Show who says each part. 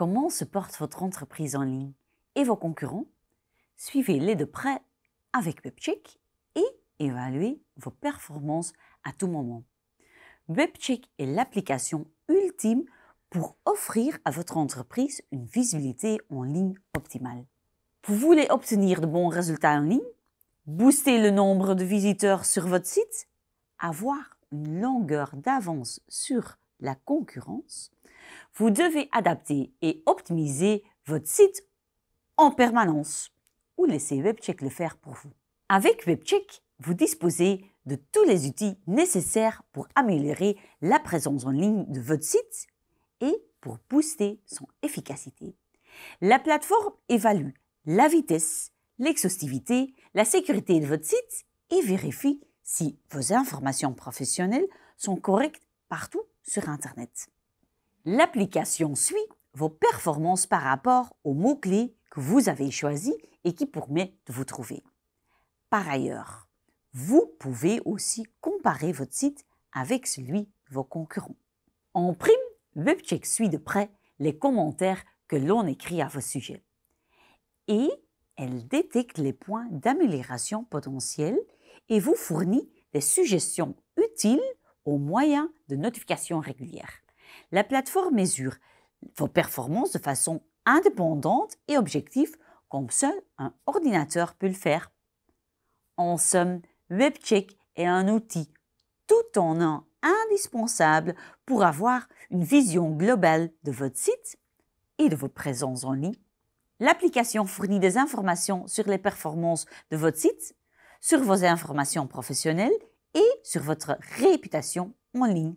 Speaker 1: Comment se porte votre entreprise en ligne et vos concurrents Suivez-les de près avec WebCheck et évaluez vos performances à tout moment. WebCheck est l'application ultime pour offrir à votre entreprise une visibilité en ligne optimale. Vous voulez obtenir de bons résultats en ligne Booster le nombre de visiteurs sur votre site Avoir une longueur d'avance sur la concurrence vous devez adapter et optimiser votre site en permanence ou laisser WebCheck le faire pour vous. Avec WebCheck, vous disposez de tous les outils nécessaires pour améliorer la présence en ligne de votre site et pour booster son efficacité. La plateforme évalue la vitesse, l'exhaustivité, la sécurité de votre site et vérifie si vos informations professionnelles sont correctes partout sur Internet. L'application suit vos performances par rapport aux mots-clés que vous avez choisis et qui permet de vous trouver. Par ailleurs, vous pouvez aussi comparer votre site avec celui de vos concurrents. En prime, WebCheck suit de près les commentaires que l'on écrit à vos sujets. Et elle détecte les points d'amélioration potentiels et vous fournit des suggestions utiles au moyen de notifications régulières. La plateforme mesure vos performances de façon indépendante et objective comme seul un ordinateur peut le faire. En somme, WebCheck est un outil tout en un indispensable pour avoir une vision globale de votre site et de vos présence en ligne. L'application fournit des informations sur les performances de votre site, sur vos informations professionnelles et sur votre réputation en ligne.